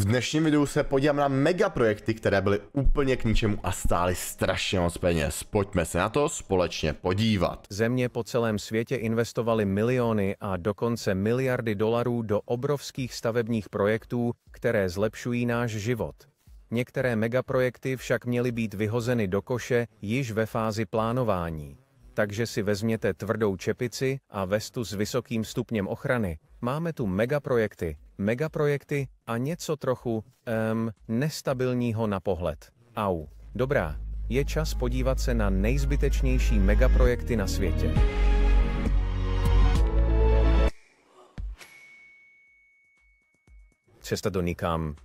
V dnešním videu se podívám na megaprojekty, které byly úplně k ničemu a stály strašně moc peněz. Pojďme se na to společně podívat. Země po celém světě investovaly miliony a dokonce miliardy dolarů do obrovských stavebních projektů, které zlepšují náš život. Některé megaprojekty však měly být vyhozeny do koše již ve fázi plánování. Takže si vezměte tvrdou čepici a vestu s vysokým stupněm ochrany. Máme tu megaprojekty, megaprojekty a něco trochu, um, nestabilního na pohled. Au, dobrá, je čas podívat se na nejzbytečnější megaprojekty na světě. Cesta do nikam.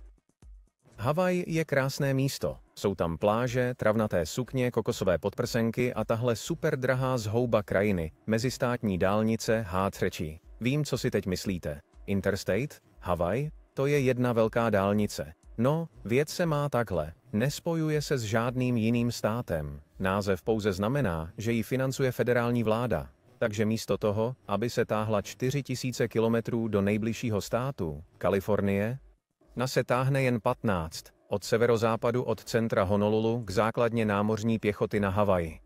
Havaj je krásné místo. Jsou tam pláže, travnaté sukně, kokosové podprsenky a tahle super drahá zhouba krajiny, mezistátní dálnice H3. Vím, co si teď myslíte. Interstate? Havaj, to je jedna velká dálnice. No, věc se má takhle, nespojuje se s žádným jiným státem. Název pouze znamená, že ji financuje federální vláda. Takže místo toho, aby se táhla 4000 kilometrů do nejbližšího státu, Kalifornie, na se táhne jen 15, od severozápadu od centra Honolulu k základně námořní pěchoty na Havaji.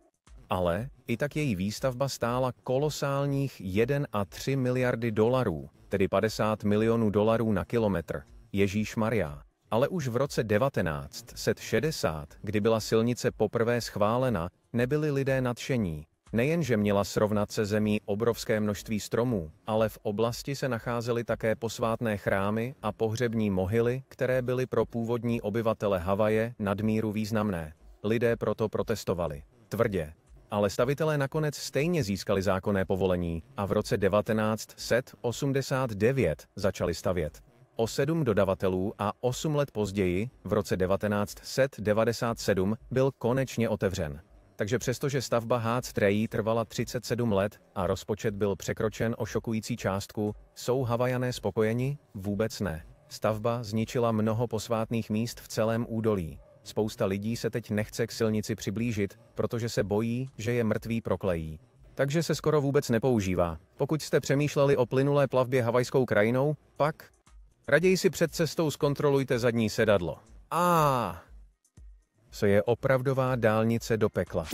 Ale i tak její výstavba stála kolosálních 1 a 3 miliardy dolarů, tedy 50 milionů dolarů na kilometr. Ježíš Maria. Ale už v roce 1960, kdy byla silnice poprvé schválena, nebyli lidé nadšení. Nejenže měla srovnat se zemí obrovské množství stromů, ale v oblasti se nacházely také posvátné chrámy a pohřební mohyly, které byly pro původní obyvatele Havaje nadmíru významné. Lidé proto protestovali. Tvrdě ale stavitelé nakonec stejně získali zákonné povolení a v roce 1989 začali stavět. O sedm dodavatelů a osm let později, v roce 1997, byl konečně otevřen. Takže přestože stavba Hác Trejí trvala 37 let a rozpočet byl překročen o šokující částku, jsou Havajané spokojeni? Vůbec ne. Stavba zničila mnoho posvátných míst v celém údolí. Spousta lidí se teď nechce k silnici přiblížit, protože se bojí, že je mrtvý proklejí. Takže se skoro vůbec nepoužívá. Pokud jste přemýšleli o plynulé plavbě havajskou krajinou, pak raději si před cestou zkontrolujte zadní sedadlo. A ah, co je opravdová dálnice do pekla.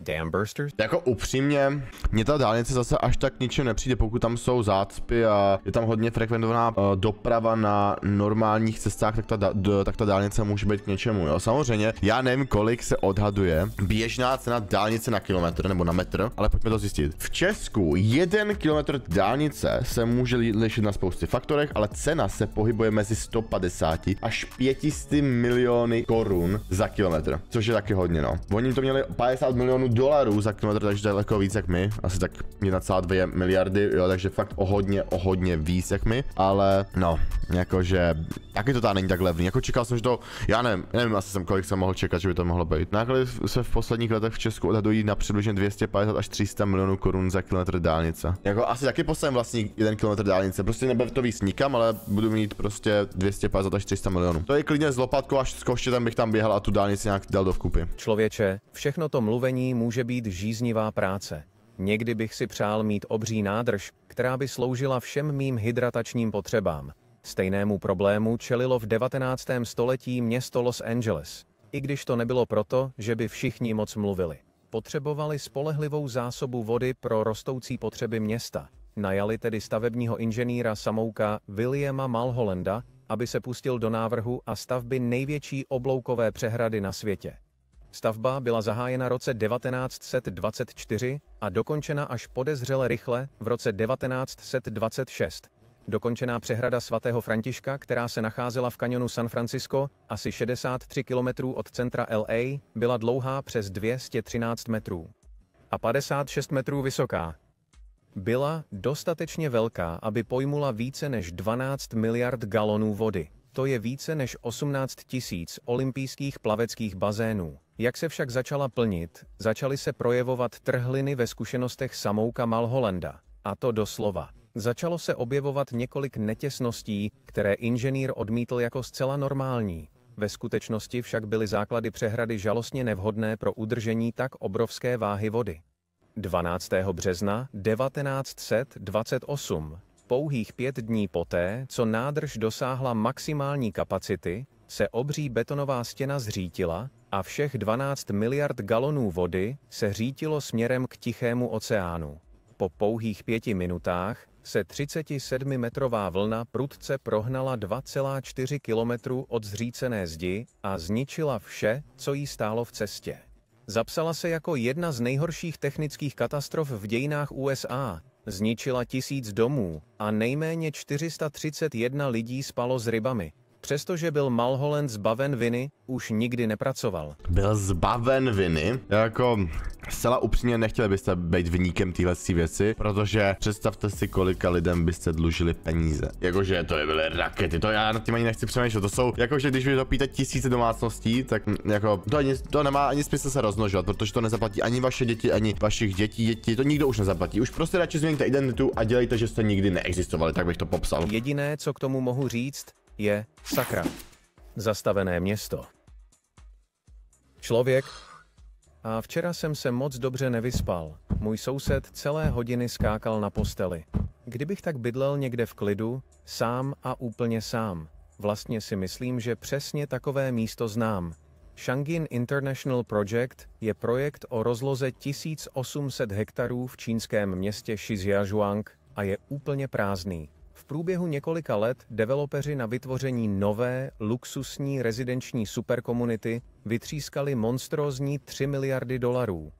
Dam bursters? Jako upřímně, mě ta dálnice zase až tak ničem nepřijde, pokud tam jsou zácpy a je tam hodně frekventovaná uh, doprava na normálních cestách, tak ta, da, d, tak ta dálnice může být k něčemu, jo. Samozřejmě, já nevím, kolik se odhaduje běžná cena dálnice na kilometr nebo na metr, ale pojďme to zjistit. V Česku jeden kilometr dálnice se může lišit na spousty faktorech, ale cena se pohybuje mezi 150 až 500 miliony korun za kilometr, což je taky hodně, no. Oni to měli 50 milionů dolarů za kilometr, takže to je daleko víc jak my. Asi tak 1,2 miliardy, jo, takže fakt o hodně, o hodně víc jak my. Ale no, jakože taky to tady není tak levný. Jako čekal jsem, že to, já nevím, nevím, asi jsem kolik jsem mohl čekat, že by to mohlo být. Náklady no, se v posledních letech v Česku odhadují na přibližně 250 až 300 milionů korun za kilometr dálnice. Jako asi taky posledním vlastní jeden kilometr dálnice. Prostě nebude to víc nikam, ale budu mít prostě 250 až 300 milionů. To je klidně z lopatku až koště, tam bych tam běhal a tu dálnici nějak dal do vkupy. Člověče, všechno to mluvení může být žíznivá práce. Někdy bych si přál mít obří nádrž, která by sloužila všem mým hydratačním potřebám. Stejnému problému čelilo v 19. století město Los Angeles, i když to nebylo proto, že by všichni moc mluvili. Potřebovali spolehlivou zásobu vody pro rostoucí potřeby města. Najali tedy stavebního inženýra samouka Williama Malholenda, aby se pustil do návrhu a stavby největší obloukové přehrady na světě. Stavba byla zahájena roce 1924 a dokončena až podezřele rychle v roce 1926. Dokončená přehrada svatého Františka, která se nacházela v kanionu San Francisco, asi 63 km od centra LA, byla dlouhá přes 213 metrů a 56 metrů vysoká. Byla dostatečně velká, aby pojmula více než 12 miliard galonů vody to je více než 18 tisíc olympijských plaveckých bazénů. Jak se však začala plnit, začaly se projevovat trhliny ve zkušenostech samouka Malholenda, a to doslova. Začalo se objevovat několik netěsností, které inženýr odmítl jako zcela normální. Ve skutečnosti však byly základy přehrady žalostně nevhodné pro udržení tak obrovské váhy vody. 12. března 1928 pouhých pět dní poté, co nádrž dosáhla maximální kapacity, se obří betonová stěna zřítila a všech 12 miliard galonů vody se řítilo směrem k Tichému oceánu. Po pouhých pěti minutách se 37-metrová vlna prudce prohnala 2,4 km od zřícené zdi a zničila vše, co jí stálo v cestě. Zapsala se jako jedna z nejhorších technických katastrof v dějinách USA, zničila tisíc domů a nejméně 431 lidí spalo s rybami. Přestože byl Malholland zbaven viny, už nikdy nepracoval. Byl zbaven viny? Jako zcela upřímně nechtěli byste být vníkem téhle věci, protože představte si, kolika lidem byste dlužili peníze. Jakože to je byly rakety, to já nad tím ani nechci přemýšlet. To jsou, jakože když budete pítat tisíce domácností, tak mm, jako to, ani, to nemá ani smysl se rozmnožovat, protože to nezaplatí ani vaše děti, ani vašich dětí, děti, to nikdo už nezaplatí. Už prostě radši změňte identitu a dělejte, že jste nikdy neexistovali, tak bych to popsal. Jediné, co k tomu mohu říct, je sakra. Zastavené město. Člověk. A včera jsem se moc dobře nevyspal. Můj soused celé hodiny skákal na posteli. Kdybych tak bydlel někde v klidu, sám a úplně sám. Vlastně si myslím, že přesně takové místo znám. Shangin International Project je projekt o rozloze 1800 hektarů v čínském městě Shijiazhuang a je úplně prázdný průběhu několika let developeři na vytvoření nové, luxusní rezidenční superkomunity vytřískali monstrózní 3 miliardy dolarů.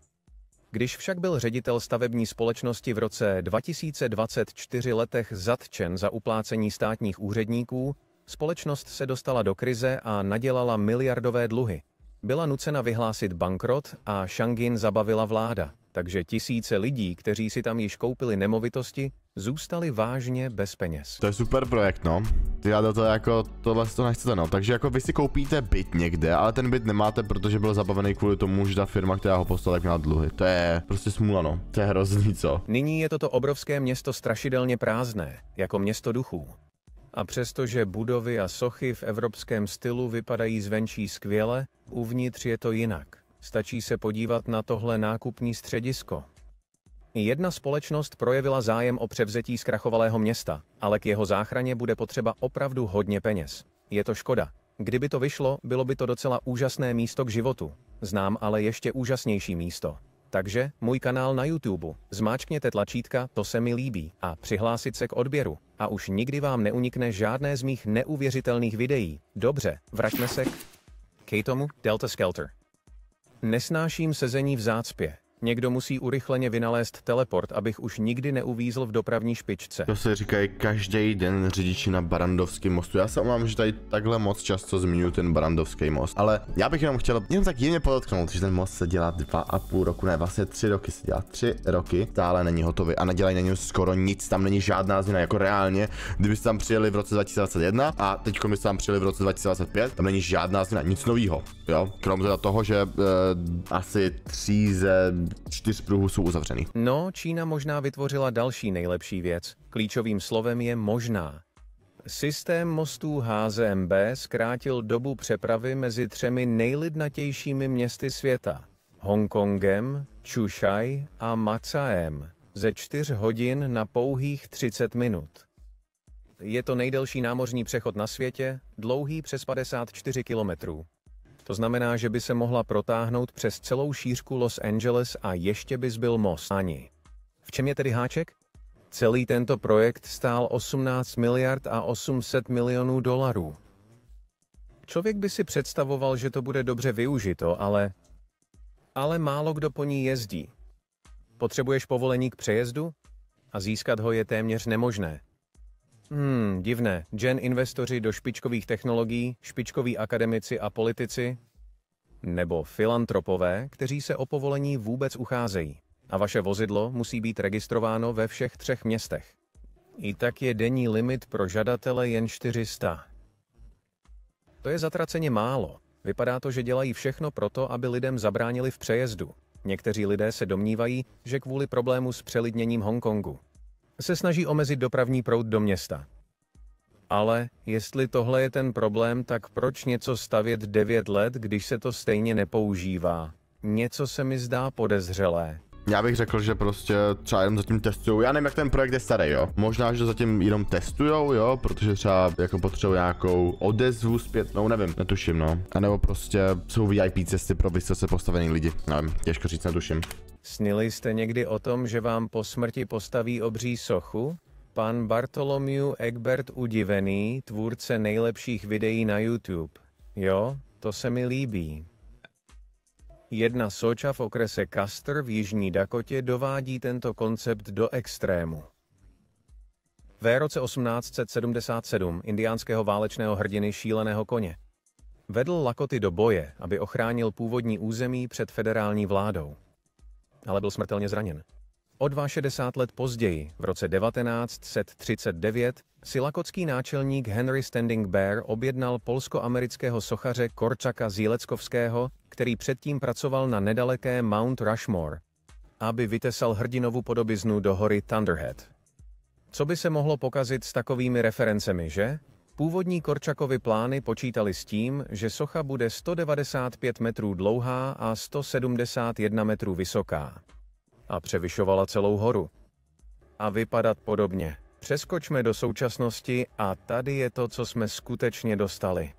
Když však byl ředitel stavební společnosti v roce 2024 letech zatčen za uplácení státních úředníků, společnost se dostala do krize a nadělala miliardové dluhy. Byla nucena vyhlásit bankrot a Shangin zabavila vláda, takže tisíce lidí, kteří si tam již koupili nemovitosti, zůstali vážně bez peněz. To je super projekt, no. Já to jako, tohle to nechcete, no. Takže jako vy si koupíte byt někde, ale ten byt nemáte, protože byl zabavený kvůli tomu, že ta firma, která ho postala, tak měla dluhy. To je prostě smůla, no. To je hrozný, co? Nyní je toto obrovské město strašidelně prázdné, jako město duchů. A přestože budovy a sochy v evropském stylu vypadají zvenčí skvěle, uvnitř je to jinak. Stačí se podívat na tohle nákupní středisko, Jedna společnost projevila zájem o převzetí zkrachovalého města, ale k jeho záchraně bude potřeba opravdu hodně peněz. Je to škoda. Kdyby to vyšlo, bylo by to docela úžasné místo k životu. Znám ale ještě úžasnější místo. Takže můj kanál na YouTube, zmáčkněte tlačítka To se mi líbí a přihlásit se k odběru a už nikdy vám neunikne žádné z mých neuvěřitelných videí. Dobře, vraťme se k, k tomu Delta Skelter. Nesnáším sezení v zácpě, Někdo musí urychleně vynalézt teleport, abych už nikdy neuvízl v dopravní špičce. To se říkají každý den řidiči na Barandovském mostu. Já se omlám, že tady takhle moc často zmiňuji ten Barandovský most, ale já bych jenom chtěl jenom tak jemně podotknout, že ten most se dělá dva a půl roku, ne, vlastně tři roky se dělá, tři roky, stále není hotový a nedělají na něm skoro nic, tam není žádná změna, jako reálně, kdybyste tam přijeli v roce 2021 a teď byste tam přijeli v roce 2025, tam není žádná změna, nic nového, jo, kromě toho, že e, asi tříze čtyř pruhů jsou uzavřeny. No, Čína možná vytvořila další nejlepší věc. Klíčovým slovem je možná. Systém mostů HZMB zkrátil dobu přepravy mezi třemi nejlidnatějšími městy světa. Hongkongem, Čušaj a Macaem ze 4 hodin na pouhých 30 minut. Je to nejdelší námořní přechod na světě, dlouhý přes 54 kilometrů. To znamená, že by se mohla protáhnout přes celou šířku Los Angeles a ještě by zbyl most. Ani. V čem je tedy háček? Celý tento projekt stál 18 miliard a 800 milionů dolarů. Člověk by si představoval, že to bude dobře využito, ale... Ale málo kdo po ní jezdí. Potřebuješ povolení k přejezdu? A získat ho je téměř nemožné. Hmm, divné. Gen investoři do špičkových technologií, špičkoví akademici a politici? Nebo filantropové, kteří se o povolení vůbec ucházejí? A vaše vozidlo musí být registrováno ve všech třech městech. I tak je denní limit pro žadatele jen 400. To je zatraceně málo. Vypadá to, že dělají všechno proto, aby lidem zabránili v přejezdu. Někteří lidé se domnívají, že kvůli problému s přelidněním Hongkongu se snaží omezit dopravní proud do města. Ale jestli tohle je ten problém, tak proč něco stavět 9 let, když se to stejně nepoužívá? Něco se mi zdá podezřelé. Já bych řekl, že prostě třeba jenom zatím testují. Já nevím, jak ten projekt je starý, jo. Možná, že zatím jenom testujou, jo, protože třeba jako potřebují nějakou odezvu zpět. No, nevím, netuším, no. A nebo prostě jsou VIP cesty pro vysoce postavený lidi. Nevím, těžko říct, netuším. Snili jste někdy o tom, že vám po smrti postaví obří sochu? Pan Bartolomiu Egbert Udivený, tvůrce nejlepších videí na YouTube. Jo, to se mi líbí. Jedna soča v okrese Custer v jižní Dakotě dovádí tento koncept do extrému. V roce 1877 indiánského válečného hrdiny šíleného koně vedl Lakoty do boje, aby ochránil původní území před federální vládou, ale byl smrtelně zraněn. O 62 let později, v roce 1939, si lakocký náčelník Henry Standing Bear objednal polsko-amerického sochaře Korčaka Zíleckovského, který předtím pracoval na nedaleké Mount Rushmore, aby vytesal hrdinovu podobiznu do hory Thunderhead. Co by se mohlo pokazit s takovými referencemi, že? Původní Korčakovy plány počítali s tím, že socha bude 195 metrů dlouhá a 171 metrů vysoká a převyšovala celou horu. A vypadat podobně. Přeskočme do současnosti a tady je to, co jsme skutečně dostali.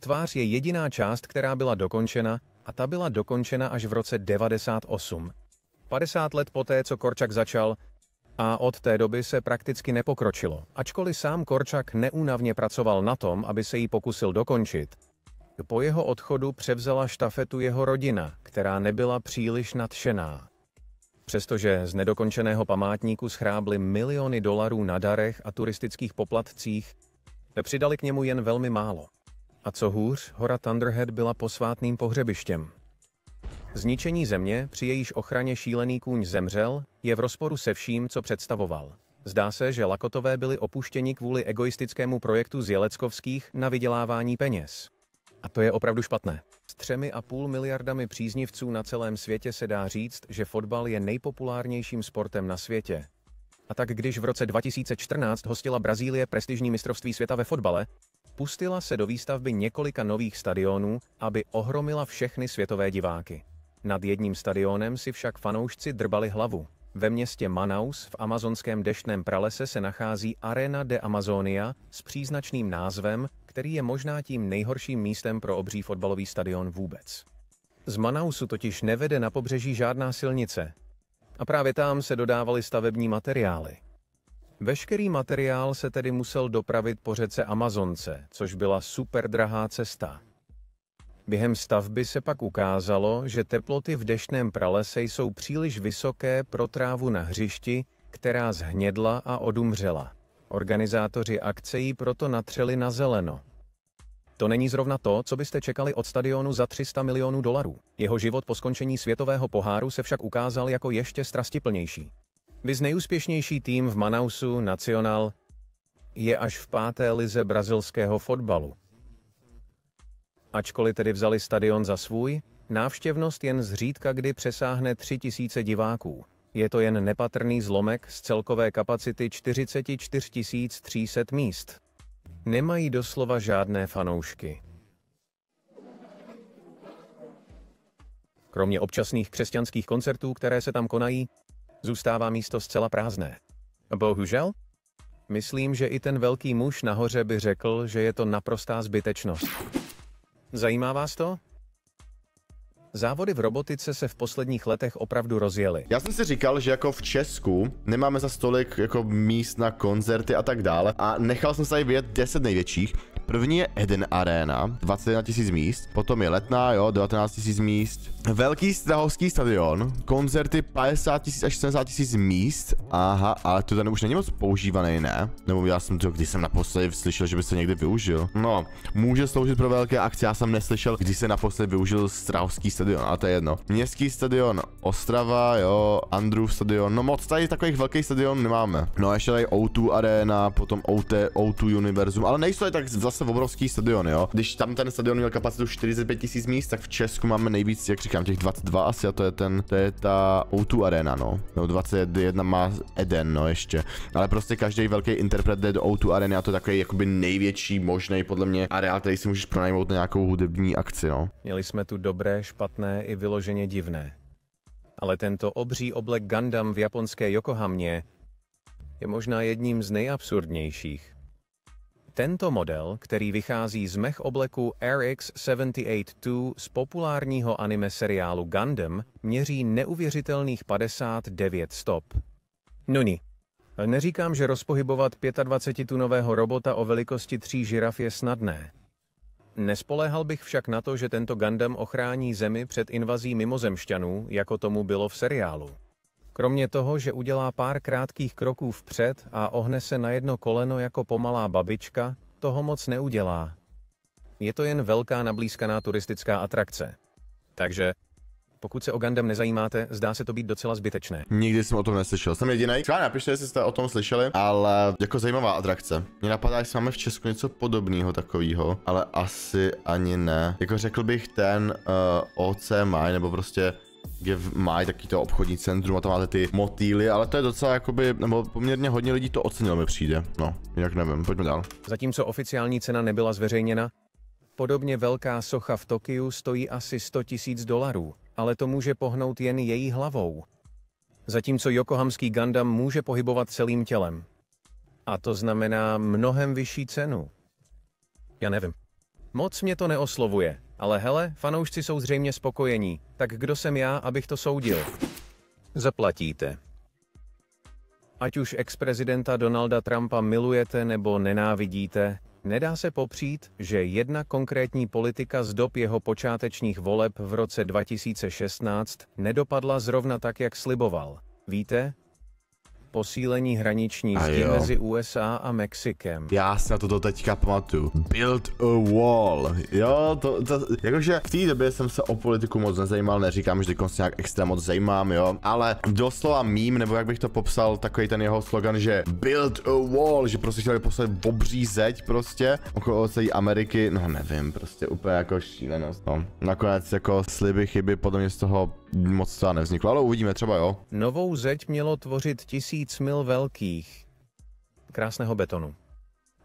tvář je jediná část, která byla dokončena a ta byla dokončena až v roce 98. 50 let poté, co Korčak začal, a od té doby se prakticky nepokročilo. Ačkoliv sám Korčak neúnavně pracoval na tom, aby se jí pokusil dokončit, po jeho odchodu převzala štafetu jeho rodina, která nebyla příliš nadšená. Přestože z nedokončeného památníku schrábly miliony dolarů na darech a turistických poplatcích, přidali k němu jen velmi málo. A co hůř, hora Thunderhead byla posvátným pohřebištěm. Zničení země, při jejíž ochraně šílený kůň zemřel, je v rozporu se vším, co představoval. Zdá se, že Lakotové byli opuštěni kvůli egoistickému projektu Jeleckovských na vydělávání peněz. A to je opravdu špatné. S třemi a půl miliardami příznivců na celém světě se dá říct, že fotbal je nejpopulárnějším sportem na světě. A tak když v roce 2014 hostila Brazílie prestižní mistrovství světa ve fotbale, pustila se do výstavby několika nových stadionů, aby ohromila všechny světové diváky. Nad jedním stadionem si však fanoušci drbali hlavu. Ve městě Manaus v amazonském deštném pralese se nachází Arena de Amazonia s příznačným názvem, který je možná tím nejhorším místem pro obří fotbalový stadion vůbec. Z Manausu totiž nevede na pobřeží žádná silnice. A právě tam se dodávaly stavební materiály. Veškerý materiál se tedy musel dopravit po řece Amazonce, což byla super drahá cesta. Během stavby se pak ukázalo, že teploty v dešném pralese jsou příliš vysoké pro trávu na hřišti, která zhnědla a odumřela. Organizátoři akce ji proto natřeli na zeleno. To není zrovna to, co byste čekali od stadionu za 300 milionů dolarů. Jeho život po skončení světového poháru se však ukázal jako ještě strastiplnější. Viz nejúspěšnější tým v Manausu, Nacional, je až v páté lize brazilského fotbalu. Ačkoliv tedy vzali stadion za svůj, návštěvnost jen zřídka kdy přesáhne 3000 diváků. Je to jen nepatrný zlomek z celkové kapacity 44 300 míst. Nemají doslova žádné fanoušky. Kromě občasných křesťanských koncertů, které se tam konají, zůstává místo zcela prázdné. Bohužel? Myslím, že i ten velký muž nahoře by řekl, že je to naprostá zbytečnost. Zajímá vás to? Závody v robotice se v posledních letech opravdu rozjeli. Já jsem si říkal, že jako v Česku nemáme za stolik jako míst na koncerty a tak dále a nechal jsem se tady vyjet 10 největších, První je Eden Arena, 21 000 míst, potom je Letná, jo, 19 000 míst, Velký strahovský stadion, koncerty 50 000 až 70 000 míst, aha, ale to tady už není moc používaný, ne? Nebo já jsem to, když jsem naposledy slyšel, že by se někdy využil. No, může sloužit pro velké akce, já jsem neslyšel, když se naposledy využil strahovský stadion, ale to je jedno. Městský stadion Ostrava, jo, Andrew stadion, no moc tady takových velkých stadion nemáme. No a ještě tady O2 Arena, potom O2, O2 Univerzum, ale nejsou tady tak zase zase obrovský stadion, jo. Když tam ten stadion měl kapacitu 45 tisíc míst, tak v Česku máme nejvíc, jak říkám, těch 22 asi a to je ten, to je ta O2 arena, no. Nebo 21 má Eden, no ještě. Ale prostě každý velký interpret jde do O2 Arena a to je takový jakoby největší možný podle mě areál, který si můžeš pronajmout na nějakou hudební akci, no. Měli jsme tu dobré, špatné i vyloženě divné. Ale tento obří oblek Gundam v japonské Yokohamě je možná jedním z nejabsurdnějších. Tento model, který vychází z mech obleku RX-78-2 z populárního anime seriálu Gundam, měří neuvěřitelných 59 stop. Nuni. Neříkám, že rozpohybovat 25-tunového robota o velikosti tří žiraf je snadné. Nespoléhal bych však na to, že tento Gundam ochrání zemi před invazí mimozemšťanů, jako tomu bylo v seriálu. Kromě toho, že udělá pár krátkých kroků vpřed a ohne se na jedno koleno jako pomalá babička, toho moc neudělá. Je to jen velká nablízkaná turistická atrakce. Takže pokud se o Gundam nezajímáte, zdá se to být docela zbytečné. Nikdy jsem o tom neslyšel. Jsem jediný. Třeba napište, jestli jste o tom slyšeli, ale jako zajímavá atrakce. Mně napadá, jestli máme v Česku něco podobného takového, ale asi ani ne. Jako řekl bych ten uh, eh, OC Maj, nebo prostě kde mají taky to obchodní centrum a tam máte ty motýly, ale to je docela jakoby, nebo poměrně hodně lidí to ocenilo mi přijde, no, jinak nevím, pojďme dál. Zatímco oficiální cena nebyla zveřejněna, podobně velká socha v Tokiu stojí asi 100 tisíc dolarů, ale to může pohnout jen její hlavou. Zatímco Yokohamský Gundam může pohybovat celým tělem. A to znamená mnohem vyšší cenu. Já nevím. Moc mě to neoslovuje. Ale hele, fanoušci jsou zřejmě spokojení, tak kdo jsem já, abych to soudil? Zaplatíte. Ať už ex-prezidenta Donalda Trumpa milujete nebo nenávidíte, nedá se popřít, že jedna konkrétní politika z dob jeho počátečních voleb v roce 2016 nedopadla zrovna tak, jak sliboval. Víte, posílení hraniční zdi mezi USA a Mexikem. Já si na toto teďka pamatuju. Build a wall. Jo, to, to jakože v té době jsem se o politiku moc nezajímal, neříkám, že se nějak extra moc zajímám, jo, ale doslova mím, nebo jak bych to popsal, takový ten jeho slogan, že build a wall, že prostě chtěli poslat obří zeď prostě okolo celé Ameriky, no nevím, prostě úplně jako šílenost, no. Nakonec jako sliby, chyby, podle mě z toho moc to nevzniklo, ale uvidíme třeba, jo. Novou zeď mělo tvořit tisíc tisíc mil velkých krásného betonu.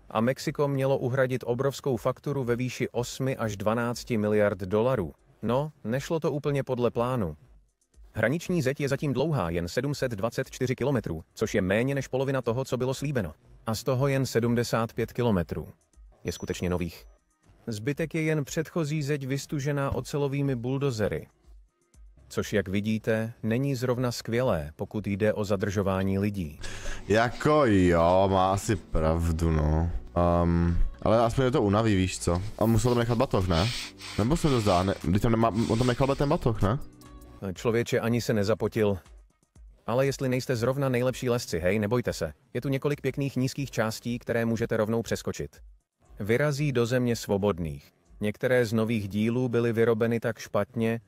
A Mexiko mělo uhradit obrovskou fakturu ve výši 8 až 12 miliard dolarů. No, nešlo to úplně podle plánu. Hraniční zeď je zatím dlouhá jen 724 kilometrů, což je méně než polovina toho, co bylo slíbeno. A z toho jen 75 kilometrů. Je skutečně nových. Zbytek je jen předchozí zeď vystužená ocelovými buldozery což, jak vidíte, není zrovna skvělé, pokud jde o zadržování lidí. Jako jo, má asi pravdu, no. Um, ale aspoň je to unaví, víš co? A musel tam nechat batoh, ne? Nebo se to zdá, ne? Když tam nemá, on tam nechal ten batoh, ne? Člověče ani se nezapotil. Ale jestli nejste zrovna nejlepší lesci, hej, nebojte se. Je tu několik pěkných nízkých částí, které můžete rovnou přeskočit. Vyrazí do země svobodných. Některé z nových dílů byly vyrobeny tak špatně,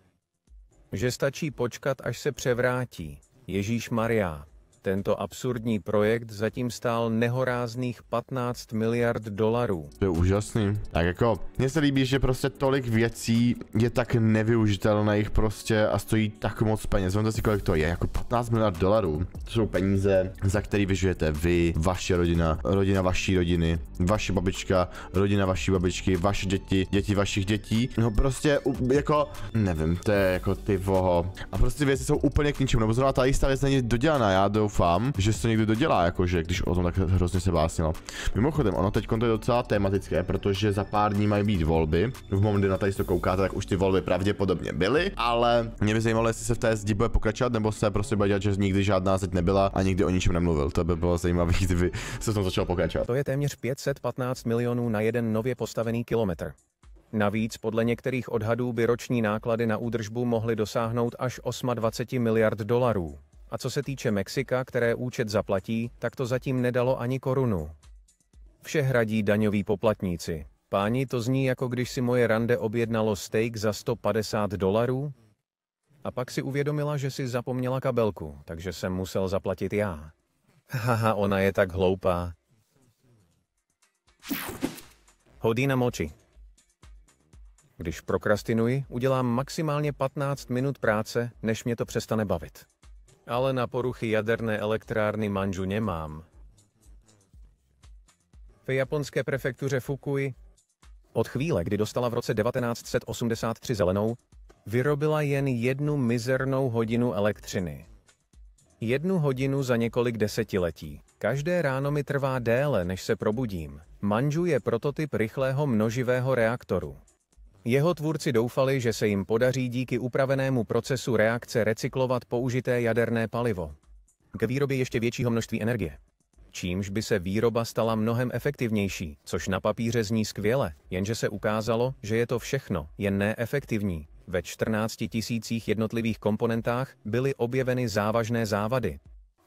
že stačí počkat, až se převrátí. Ježíš Maria. Tento absurdní projekt zatím stál nehorázných 15 miliard dolarů. To je úžasný. Tak jako, mně se líbí, že prostě tolik věcí je tak nevyužitelných prostě a stojí tak moc peněz. Vemte si, kolik to je, jako 15 miliard dolarů. To jsou peníze, za který vyžujete vy, vaše rodina, rodina vaší rodiny, vaše babička, rodina vaší babičky, vaše děti, děti vašich dětí. No prostě, jako, nevím, to je jako ty voho. A prostě věci jsou úplně k ničemu, nebo zrovna ta jistá věc není dodělaná. Já do doufám, že se to někdy dodělá, jakože když o tom tak hrozně se básnilo. Mimochodem, ono teď je docela tematické, protože za pár dní mají být volby. V momentě, kdy na tady to koukáte, tak už ty volby pravděpodobně byly, ale mě by zajímalo, jestli se v té zdi bude pokračovat, nebo se prostě bude dělat, že nikdy žádná zeď nebyla a nikdy o ničem nemluvil. To by bylo zajímavé, kdyby se v tom začalo pokračovat. To je téměř 515 milionů na jeden nově postavený kilometr. Navíc podle některých odhadů by roční náklady na údržbu mohly dosáhnout až 28 miliard dolarů. A co se týče Mexika, které účet zaplatí, tak to zatím nedalo ani korunu. Vše hradí daňoví poplatníci. Páni, to zní jako když si moje rande objednalo steak za 150 dolarů? A pak si uvědomila, že si zapomněla kabelku, takže jsem musel zaplatit já. Haha, ona je tak hloupá. Hodina moči. Když prokrastinuji, udělám maximálně 15 minut práce, než mě to přestane bavit. Ale na poruchy jaderné elektrárny Manžu nemám. V japonské prefektuře Fukui od chvíle, kdy dostala v roce 1983 zelenou, vyrobila jen jednu mizernou hodinu elektřiny. Jednu hodinu za několik desetiletí. Každé ráno mi trvá déle, než se probudím. Manžu je prototyp rychlého množivého reaktoru. Jeho tvůrci doufali, že se jim podaří díky upravenému procesu reakce recyklovat použité jaderné palivo k výrobě ještě většího množství energie. Čímž by se výroba stala mnohem efektivnější, což na papíře zní skvěle, jenže se ukázalo, že je to všechno jen neefektivní. Ve 14 tisících jednotlivých komponentách byly objeveny závažné závady.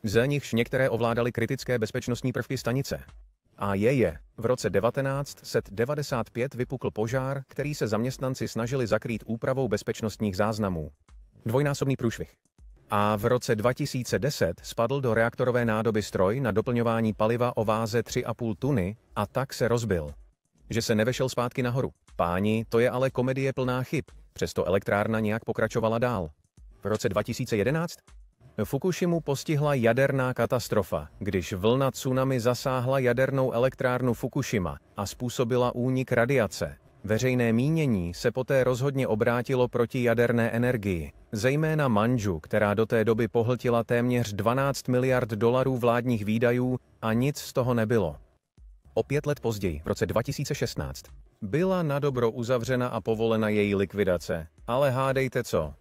Ze nichž některé ovládaly kritické bezpečnostní prvky stanice a je je. V roce 1995 vypukl požár, který se zaměstnanci snažili zakrýt úpravou bezpečnostních záznamů. Dvojnásobný průšvih. A v roce 2010 spadl do reaktorové nádoby stroj na doplňování paliva o váze 3,5 tuny a tak se rozbil. Že se nevešel zpátky nahoru. Páni, to je ale komedie plná chyb, přesto elektrárna nějak pokračovala dál. V roce 2011 Fukushimu postihla jaderná katastrofa, když vlna tsunami zasáhla jadernou elektrárnu Fukushima a způsobila únik radiace. Veřejné mínění se poté rozhodně obrátilo proti jaderné energii, zejména Manžu, která do té doby pohltila téměř 12 miliard dolarů vládních výdajů a nic z toho nebylo. O pět let později, v roce 2016, byla na dobro uzavřena a povolena její likvidace. Ale hádejte co,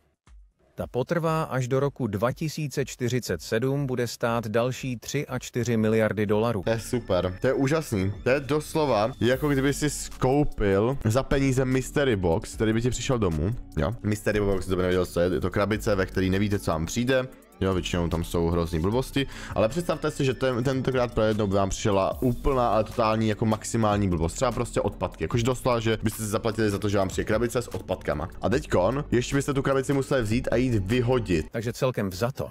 ta potrvá až do roku 2047, bude stát další 3 a 4 miliardy dolarů. To je super, to je úžasný. To je doslova, jako kdyby si skoupil za peníze Mystery Box, který by ti přišel domů. Jo? Mystery Box, kdo by nevěděl, co je, je to krabice, ve který nevíte, co vám přijde. Jo, většinou tam jsou hrozný blbosti, ale představte si, že ten, tentokrát pro jednou by vám přišla úplná, ale totální jako maximální blbost. Třeba prostě odpadky. Jakož dostala, že byste si zaplatili za to, že vám přijde krabice s odpadkama. A teďkon, ještě byste tu krabici museli vzít a jít vyhodit. Takže celkem to.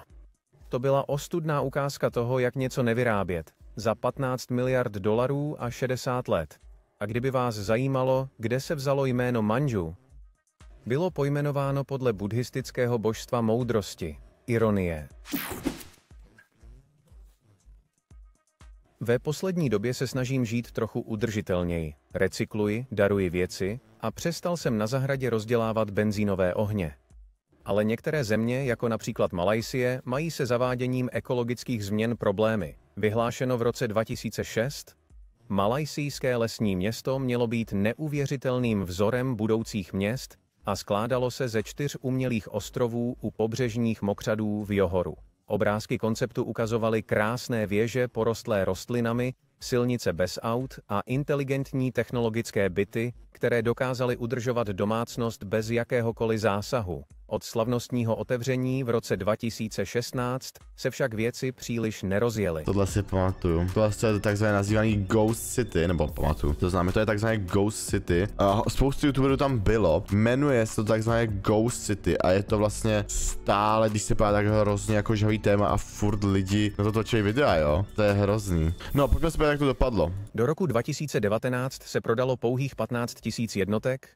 To byla ostudná ukázka toho, jak něco nevyrábět. Za 15 miliard dolarů a 60 let. A kdyby vás zajímalo, kde se vzalo jméno Manžu, bylo pojmenováno podle buddhistického božstva moudrosti, Ironie. Ve poslední době se snažím žít trochu udržitelněji. Recykluji, daruji věci a přestal jsem na zahradě rozdělávat benzínové ohně. Ale některé země, jako například Malajsie, mají se zaváděním ekologických změn problémy. Vyhlášeno v roce 2006, malajsijské lesní město mělo být neuvěřitelným vzorem budoucích měst, a skládalo se ze čtyř umělých ostrovů u pobřežních mokřadů v Johoru. Obrázky konceptu ukazovaly krásné věže porostlé rostlinami, silnice bez aut a inteligentní technologické byty, které dokázaly udržovat domácnost bez jakéhokoliv zásahu. Od slavnostního otevření v roce 2016 se však věci příliš nerozjely. Tohle si pamatuju. Tohle je takzvané nazývaný Ghost City, nebo pamatuju, to známe, to je takzvané Ghost City. Uh, spoustu youtuberů tam bylo, jmenuje se to takzvané Ghost City a je to vlastně stále, když se pá tak hrozně jako žhavý téma a furt lidi na to točí videa, jo. To je hrozný. No, pojďme se jak to dopadlo. Do roku 2019 se prodalo pouhých 15 tisíc jednotek,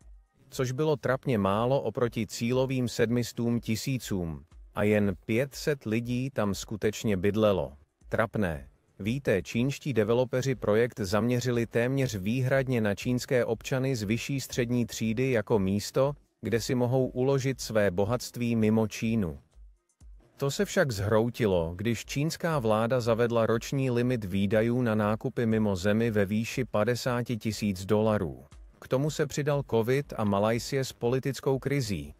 což bylo trapně málo oproti cílovým 700 tisícům. A jen 500 lidí tam skutečně bydlelo. Trapné. Víte, čínští developeři projekt zaměřili téměř výhradně na čínské občany z vyšší střední třídy jako místo, kde si mohou uložit své bohatství mimo Čínu. To se však zhroutilo, když čínská vláda zavedla roční limit výdajů na nákupy mimo zemi ve výši 50 tisíc dolarů. K tomu se přidal covid a Malajsie s politickou krizí.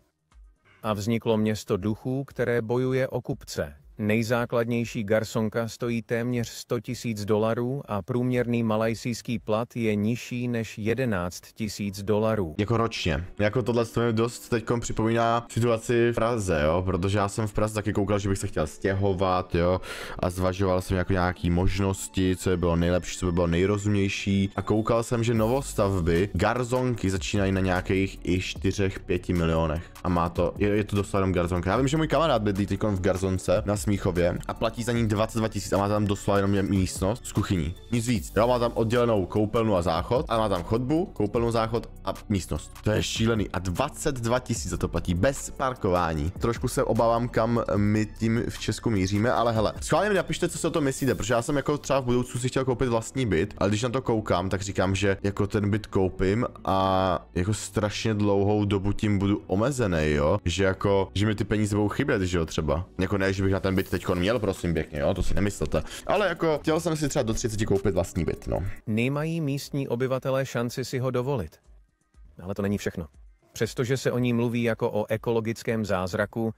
A vzniklo město duchů, které bojuje o kupce. Nejzákladnější garsonka stojí téměř 100 tisíc dolarů a průměrný malajsijský plat je nižší než 11 tisíc dolarů. Jako ročně. Jako tohle to mi dost teď připomíná situaci v Praze, jo, protože já jsem v Praze taky koukal, že bych se chtěl stěhovat, jo, a zvažoval jsem jako nějaký možnosti, co by bylo nejlepší, co by bylo nejrozumější a koukal jsem, že novostavby garzonky začínají na nějakých i 4-5 milionech a má to, je, je to dost garzonka. Já vím, že můj kamarád bydlí teď v garzonce na Smíchově a platí za ní 22 tisíc a má tam doslova jenom místnost s kuchyní. Nic víc. Jo, má tam oddělenou koupelnu a záchod a má tam chodbu, koupelnu, záchod a místnost. To je šílený. A 22 tisíc za to platí bez parkování. Trošku se obávám, kam my tím v Česku míříme, ale hele, schválně mi napište, co si o to myslíte, protože já jsem jako třeba v budoucnu si chtěl koupit vlastní byt, ale když na to koukám, tak říkám, že jako ten byt koupím a jako strašně dlouhou dobu tím budu omezený, jo, že jako, že mi ty peníze budou chybět, že jo, třeba. Jako ne, že bych na ten byt teď měl, prosím pěkně, jo, to si nemyslete. Ale jako chtěl jsem si třeba do 30 koupit vlastní byt, no. Nemají místní obyvatelé šanci si ho dovolit. Ale to není všechno. Přestože se o ní mluví jako o ekologickém zázraku,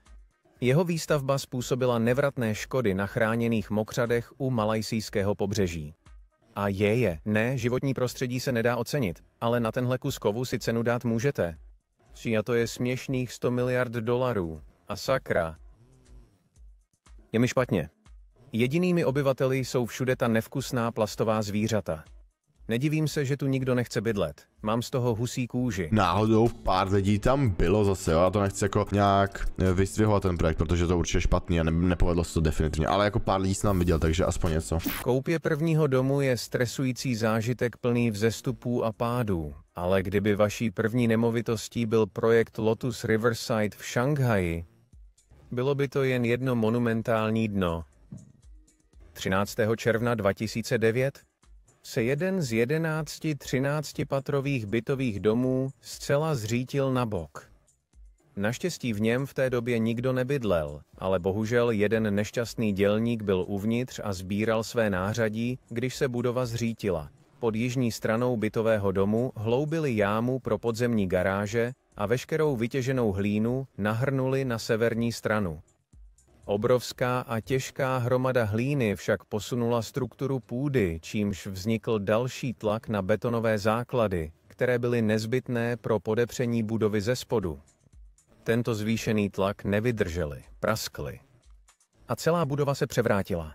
jeho výstavba způsobila nevratné škody na chráněných mokřadech u malajsijského pobřeží. A je je, ne, životní prostředí se nedá ocenit, ale na tenhle kus kovu si cenu dát můžete. Přijato je směšných 100 miliard dolarů. A sakra, je mi špatně. Jedinými obyvateli jsou všude ta nevkusná plastová zvířata. Nedivím se, že tu nikdo nechce bydlet. Mám z toho husí kůži. Náhodou pár lidí tam bylo zase, jo? já to nechci jako nějak eh, vystvihovat ten projekt, protože to určitě špatný a ne nepovedlo se to definitivně, ale jako pár lidí jsem tam viděl, takže aspoň něco. Koupě prvního domu je stresující zážitek plný vzestupů a pádů. Ale kdyby vaší první nemovitostí byl projekt Lotus Riverside v Šanghaji, bylo by to jen jedno monumentální dno. 13. června 2009 se jeden z jedenácti třináctipatrových bytových domů zcela zřítil na bok. Naštěstí v něm v té době nikdo nebydlel, ale bohužel jeden nešťastný dělník byl uvnitř a sbíral své nářadí, když se budova zřítila. Pod jižní stranou bytového domu hloubili jámu pro podzemní garáže, a veškerou vytěženou hlínu nahrnuli na severní stranu. Obrovská a těžká hromada hlíny však posunula strukturu půdy, čímž vznikl další tlak na betonové základy, které byly nezbytné pro podepření budovy ze spodu. Tento zvýšený tlak nevydrželi, praskli. A celá budova se převrátila.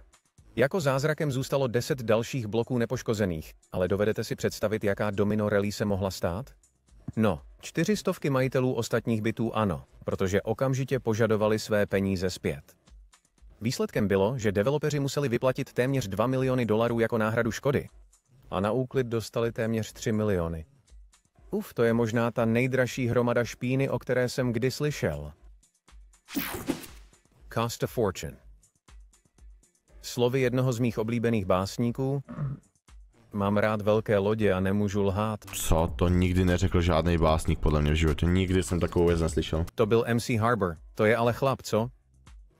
Jako zázrakem zůstalo deset dalších bloků nepoškozených, ale dovedete si představit, jaká domino rally se mohla stát? No, čtyřistovky majitelů ostatních bytů ano, protože okamžitě požadovali své peníze zpět. Výsledkem bylo, že developeři museli vyplatit téměř 2 miliony dolarů jako náhradu škody. A na úklid dostali téměř 3 miliony. Uf, to je možná ta nejdražší hromada špíny, o které jsem kdy slyšel. Cost a Fortune Slovy jednoho z mých oblíbených básníků Mám rád velké lodě a nemůžu lhát. Co? To nikdy neřekl žádný básník podle mě v životě. Nikdy jsem takovou věc neslyšel. To byl MC Harbor. To je ale chlap, co?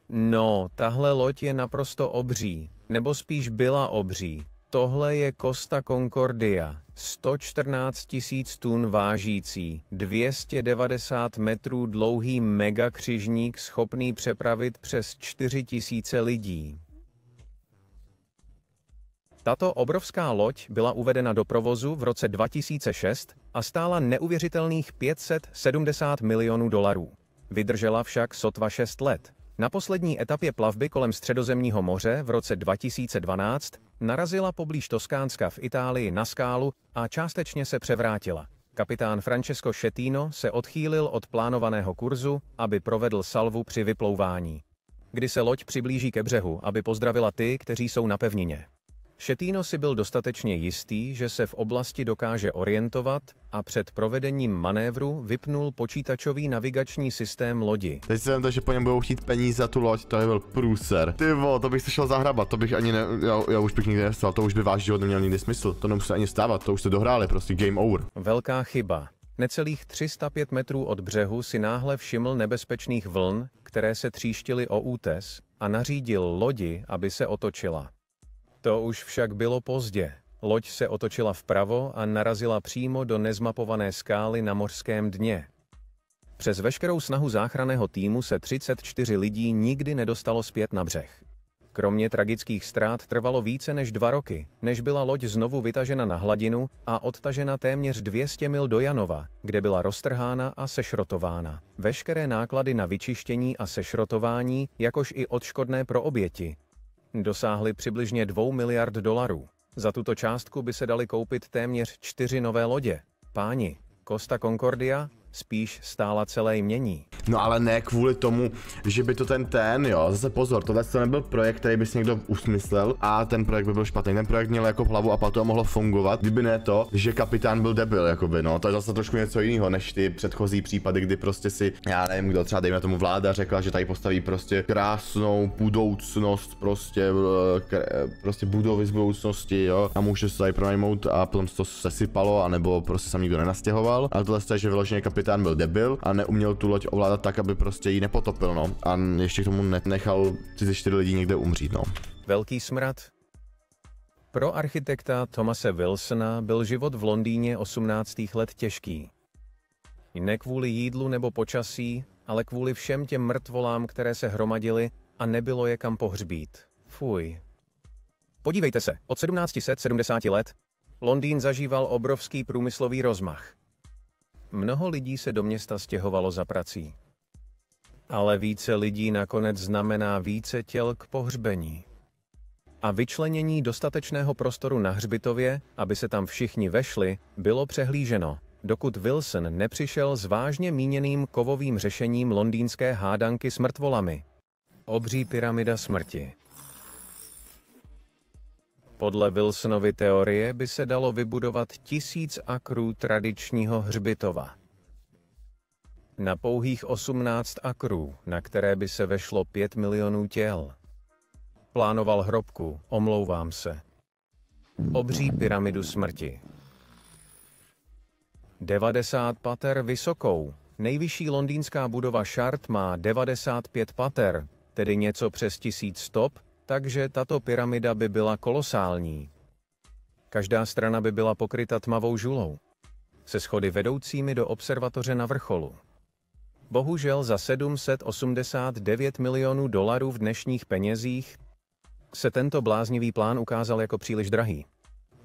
No, tahle loď je naprosto obří. Nebo spíš byla obří. Tohle je Costa Concordia, 114 tisíc tun vážící, 290 metrů dlouhý megakřižník schopný přepravit přes 4 tisíce lidí. Tato obrovská loď byla uvedena do provozu v roce 2006 a stála neuvěřitelných 570 milionů dolarů. Vydržela však sotva 6 let. Na poslední etapě plavby kolem Středozemního moře v roce 2012 narazila poblíž Toskánska v Itálii na skálu a částečně se převrátila. Kapitán Francesco Schettino se odchýlil od plánovaného kurzu, aby provedl salvu při vyplouvání. Kdy se loď přiblíží ke břehu, aby pozdravila ty, kteří jsou na pevnině. Šetýno si byl dostatečně jistý, že se v oblasti dokáže orientovat a před provedením manévru vypnul počítačový navigační systém lodi. Teď si to, že po něm budou chtít peníze za tu loď, to je byl průser. Ty vo, to bych se šel zahrabat, to bych ani ne, já, já už bych nikdy nestal, to už by váš život neměl nikdy smysl, to nemusí ani stávat, to už jste dohráli, prostě game over. Velká chyba. Necelých 305 metrů od břehu si náhle všiml nebezpečných vln, které se tříštily o útes a nařídil lodi, aby se otočila. To už však bylo pozdě. Loď se otočila vpravo a narazila přímo do nezmapované skály na mořském dně. Přes veškerou snahu záchranného týmu se 34 lidí nikdy nedostalo zpět na břeh. Kromě tragických ztrát trvalo více než dva roky, než byla loď znovu vytažena na hladinu a odtažena téměř 200 mil do Janova, kde byla roztrhána a sešrotována. Veškeré náklady na vyčištění a sešrotování, jakož i odškodné pro oběti, dosáhly přibližně 2 miliard dolarů. Za tuto částku by se dali koupit téměř čtyři nové lodě. Páni, Costa Concordia, spíš stála celé mění. No ale ne kvůli tomu, že by to ten ten, jo, zase pozor, tohle to nebyl projekt, který by si někdo usmyslel a ten projekt by byl špatný. Ten projekt měl jako hlavu a patu a mohlo fungovat, kdyby ne to, že kapitán byl debil, jako by, no, to je zase trošku něco jiného, než ty předchozí případy, kdy prostě si, já nevím, kdo třeba dejme tomu vláda řekla, že tady postaví prostě krásnou budoucnost, prostě, eh, eh, prostě budovy z budoucnosti, jo, a může se tady pronajmout a potom se to sesypalo, anebo prostě se nikdo nenastěhoval, ale tohle je, že vyloženě kapitán kapitán byl debil a neuměl tu loď ovládat tak, aby prostě ji nepotopil, no. A ještě k tomu nechal čtyři lidi někde umřít, no. Velký smrad, pro architekta Thomase Wilsona byl život v Londýně 18. let těžký. Ne kvůli jídlu nebo počasí, ale kvůli všem těm mrtvolám, které se hromadily a nebylo je kam pohřbít. Fuj. Podívejte se, od 1770 let Londýn zažíval obrovský průmyslový rozmach. Mnoho lidí se do města stěhovalo za prací. Ale více lidí nakonec znamená více těl k pohřbení. A vyčlenění dostatečného prostoru na hřbitově, aby se tam všichni vešli, bylo přehlíženo, dokud Wilson nepřišel s vážně míněným kovovým řešením londýnské hádanky s mrtvolami. Obří pyramida smrti. Podle Wilsonovy teorie by se dalo vybudovat tisíc akrů tradičního hřbitova. Na pouhých 18 akrů, na které by se vešlo 5 milionů těl. Plánoval hrobku, omlouvám se. Obří pyramidu smrti. 90 pater vysokou. Nejvyšší londýnská budova Shard má 95 pater, tedy něco přes 1000 stop, takže tato pyramida by byla kolosální. Každá strana by byla pokryta tmavou žulou, se schody vedoucími do observatoře na vrcholu. Bohužel za 789 milionů dolarů v dnešních penězích se tento bláznivý plán ukázal jako příliš drahý.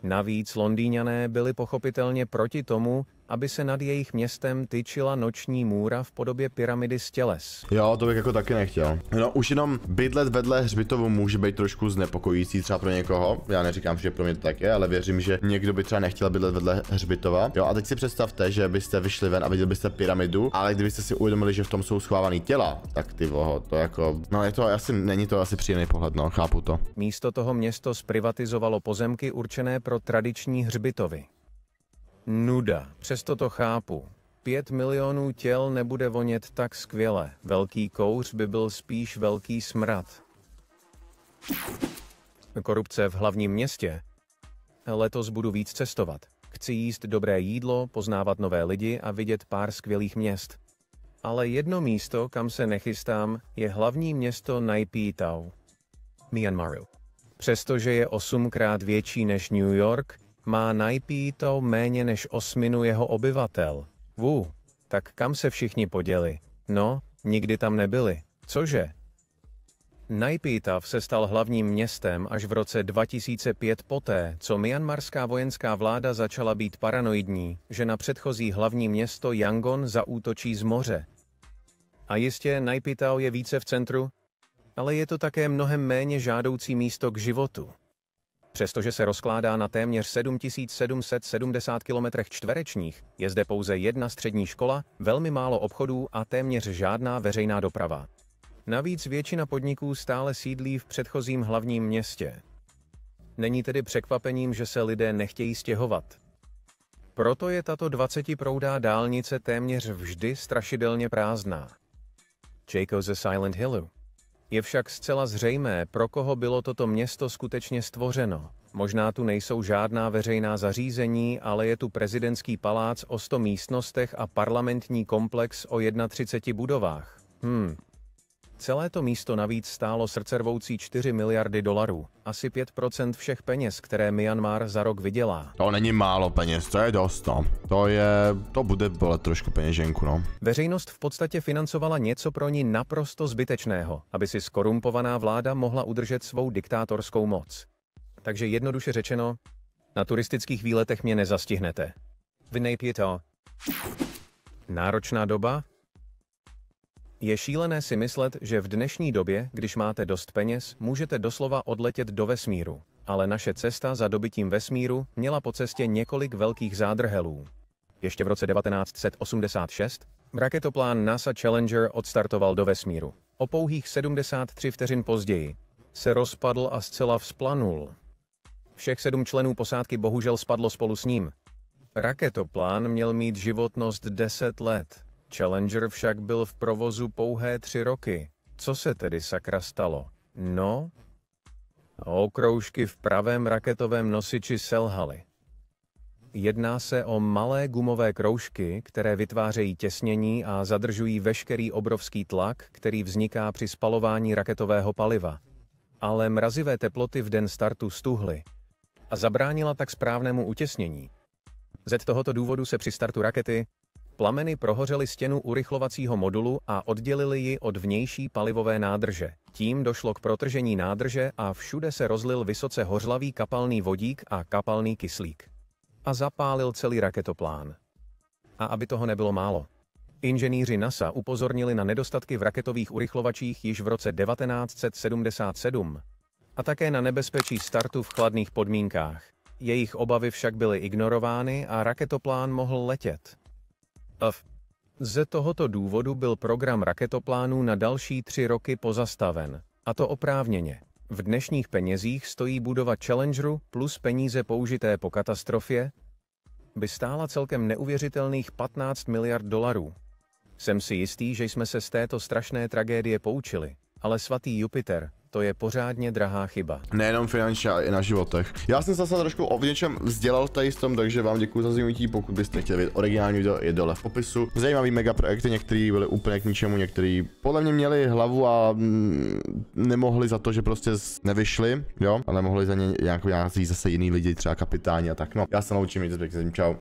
Navíc Londýňané byli pochopitelně proti tomu, aby se nad jejich městem tyčila noční můra v podobě pyramidy z těles. Jo, to bych jako taky nechtěl. No už jenom bydlet vedle hřbitovu může být trošku znepokojící třeba pro někoho. Já neříkám, že pro mě to tak je, ale věřím, že někdo by třeba nechtěl bydlet vedle hřbitova. Jo, a teď si představte, že byste vyšli ven a viděli byste pyramidu, ale kdybyste si uvědomili, že v tom jsou schovávaný těla, tak ty voho, to jako, no je to asi, není to asi příjemný pohled, no, chápu to. Místo toho město zprivatizovalo pozemky určené pro tradiční hřbitovy. Nuda, přesto to chápu. Pět milionů těl nebude vonět tak skvěle, velký kouř by byl spíš velký smrad. Korupce v hlavním městě. Letos budu víc cestovat. Chci jíst dobré jídlo, poznávat nové lidi a vidět pár skvělých měst. Ale jedno místo, kam se nechystám, je hlavní město Naipítau, Myanmaru. Přestože je osmkrát větší než New York, má najpíto méně než osminu jeho obyvatel. Vů, tak kam se všichni poděli? No, nikdy tam nebyli. Cože? Najpítav se stal hlavním městem až v roce 2005 poté, co myanmarská vojenská vláda začala být paranoidní, že na předchozí hlavní město Yangon zaútočí z moře. A jistě Najpítav je více v centru, ale je to také mnohem méně žádoucí místo k životu. Přestože se rozkládá na téměř 7770 km čtverečních, je zde pouze jedna střední škola, velmi málo obchodů a téměř žádná veřejná doprava. Navíc většina podniků stále sídlí v předchozím hlavním městě. Není tedy překvapením, že se lidé nechtějí stěhovat. Proto je tato 20-proudá dálnice téměř vždy strašidelně prázdná. Jacob ze Silent Hillu je však zcela zřejmé, pro koho bylo toto město skutečně stvořeno. Možná tu nejsou žádná veřejná zařízení, ale je tu prezidentský palác o 100 místnostech a parlamentní komplex o 31 budovách. Hmm, Celé to místo navíc stálo srdcervoucí 4 miliardy dolarů, asi 5% všech peněz, které Myanmar za rok vydělá. To není málo peněz, to je dost, no. To je, to bude bylo trošku peněženku, no. Veřejnost v podstatě financovala něco pro ní naprosto zbytečného, aby si skorumpovaná vláda mohla udržet svou diktátorskou moc. Takže jednoduše řečeno, na turistických výletech mě nezastihnete. to. Náročná doba, je šílené si myslet, že v dnešní době, když máte dost peněz, můžete doslova odletět do vesmíru. Ale naše cesta za dobitím vesmíru měla po cestě několik velkých zádrhelů. Ještě v roce 1986 raketoplán NASA Challenger odstartoval do vesmíru. O pouhých 73 vteřin později se rozpadl a zcela vzplanul. Všech sedm členů posádky bohužel spadlo spolu s ním. Raketoplán měl mít životnost 10 let. Challenger však byl v provozu pouhé tři roky. Co se tedy sakra stalo? No, okroužky v pravém raketovém nosiči selhaly. Jedná se o malé gumové kroužky, které vytvářejí těsnění a zadržují veškerý obrovský tlak, který vzniká při spalování raketového paliva. Ale mrazivé teploty v den startu stuhly a zabránila tak správnému utěsnění. Z tohoto důvodu se při startu rakety Plameny prohořely stěnu urychlovacího modulu a oddělili ji od vnější palivové nádrže. Tím došlo k protržení nádrže a všude se rozlil vysoce hořlavý kapalný vodík a kapalný kyslík. A zapálil celý raketoplán. A aby toho nebylo málo. Inženýři NASA upozornili na nedostatky v raketových urychlovačích již v roce 1977 a také na nebezpečí startu v chladných podmínkách. Jejich obavy však byly ignorovány a raketoplán mohl letět. Ze tohoto důvodu byl program raketoplánů na další tři roky pozastaven, a to oprávněně. V dnešních penězích stojí budova Challengeru plus peníze použité po katastrofě, by stála celkem neuvěřitelných 15 miliard dolarů. Jsem si jistý, že jsme se z této strašné tragédie poučili, ale svatý Jupiter, to je pořádně drahá chyba. Nejenom finančně, ale i na životech. Já jsem zase trošku o něčem vzdělal tady s tom, takže vám děkuji za zajímavý. Pokud byste chtěli vidět originální video, je dole v popisu. Zajímavý projekty, některý byly úplně k ničemu, některý podle mě měli hlavu a mm, nemohli za to, že prostě nevyšli, jo, ale mohli za ně nějaký zase jiný lidi, třeba kapitáni a tak. No, já se naučím, mějte se čau.